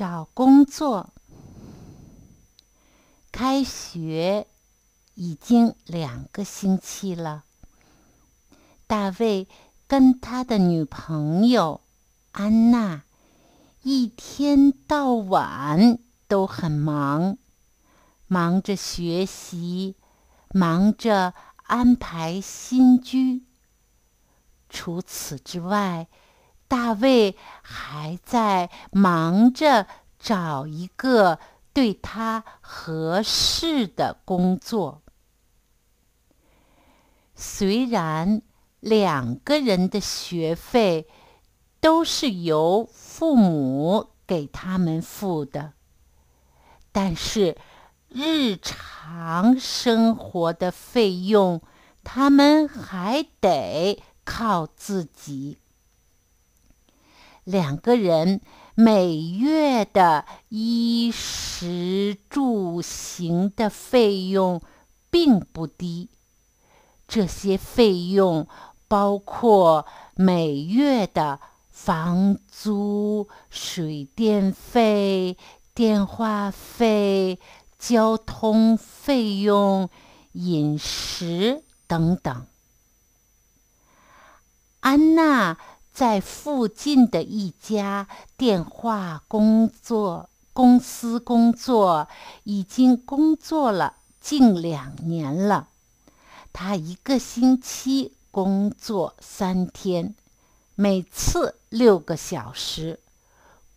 找工作。开学已经两个星期了。大卫跟他的女朋友安娜一天到晚都很忙，忙着学习，忙着安排新居。除此之外，大卫还在忙着。找一个对他合适的工作。虽然两个人的学费都是由父母给他们付的，但是日常生活的费用他们还得靠自己。两个人。每月的衣食住行的费用并不低，这些费用包括每月的房租、水电费、电话费、交通费用、饮食等等。安娜。在附近的一家电话工作公司工作，已经工作了近两年了。他一个星期工作三天，每次六个小时，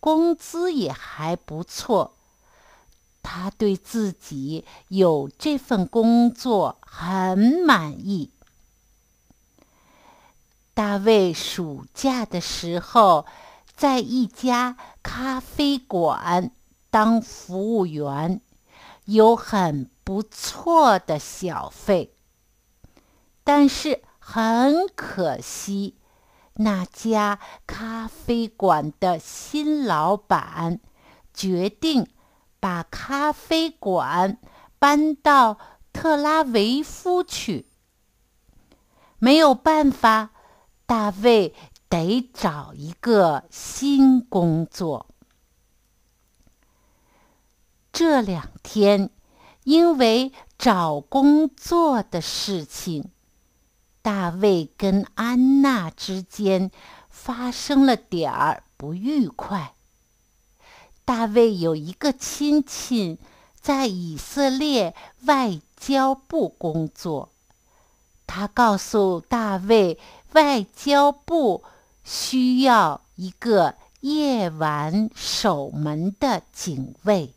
工资也还不错。他对自己有这份工作很满意。大卫暑假的时候，在一家咖啡馆当服务员，有很不错的小费。但是很可惜，那家咖啡馆的新老板决定把咖啡馆搬到特拉维夫去。没有办法。大卫得找一个新工作。这两天因为找工作的事情，大卫跟安娜之间发生了点儿不愉快。大卫有一个亲戚在以色列外交部工作，他告诉大卫。外交部需要一个夜晚守门的警卫。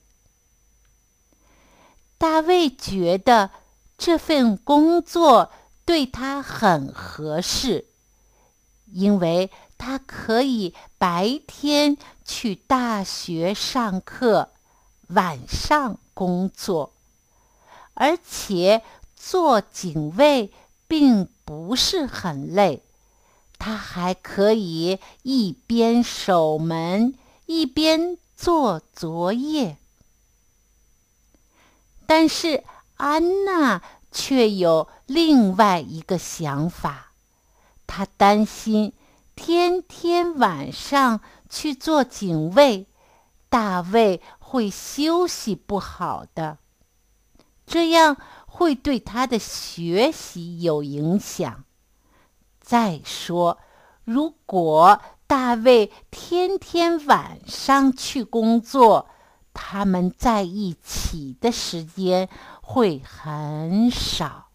大卫觉得这份工作对他很合适，因为他可以白天去大学上课，晚上工作，而且做警卫并不是很累。他还可以一边守门一边做作业，但是安娜却有另外一个想法。她担心天天晚上去做警卫，大卫会休息不好的，这样会对他的学习有影响。再说，如果大卫天天晚上去工作，他们在一起的时间会很少。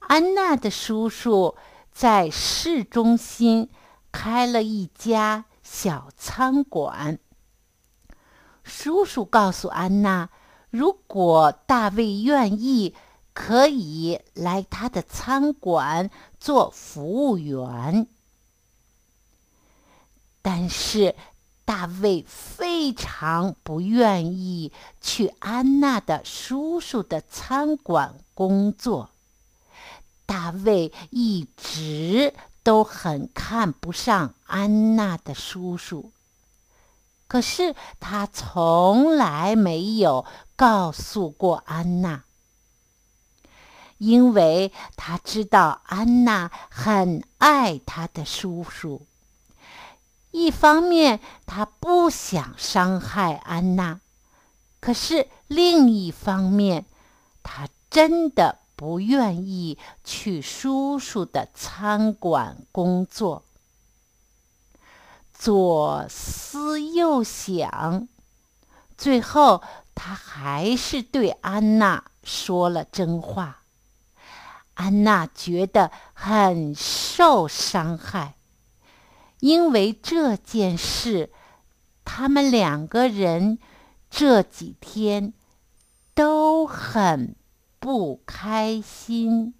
安娜的叔叔在市中心开了一家小餐馆。叔叔告诉安娜，如果大卫愿意。可以来他的餐馆做服务员，但是大卫非常不愿意去安娜的叔叔的餐馆工作。大卫一直都很看不上安娜的叔叔，可是他从来没有告诉过安娜。因为他知道安娜很爱他的叔叔，一方面他不想伤害安娜，可是另一方面，他真的不愿意去叔叔的餐馆工作。左思右想，最后他还是对安娜说了真话。安娜觉得很受伤害，因为这件事，他们两个人这几天都很不开心。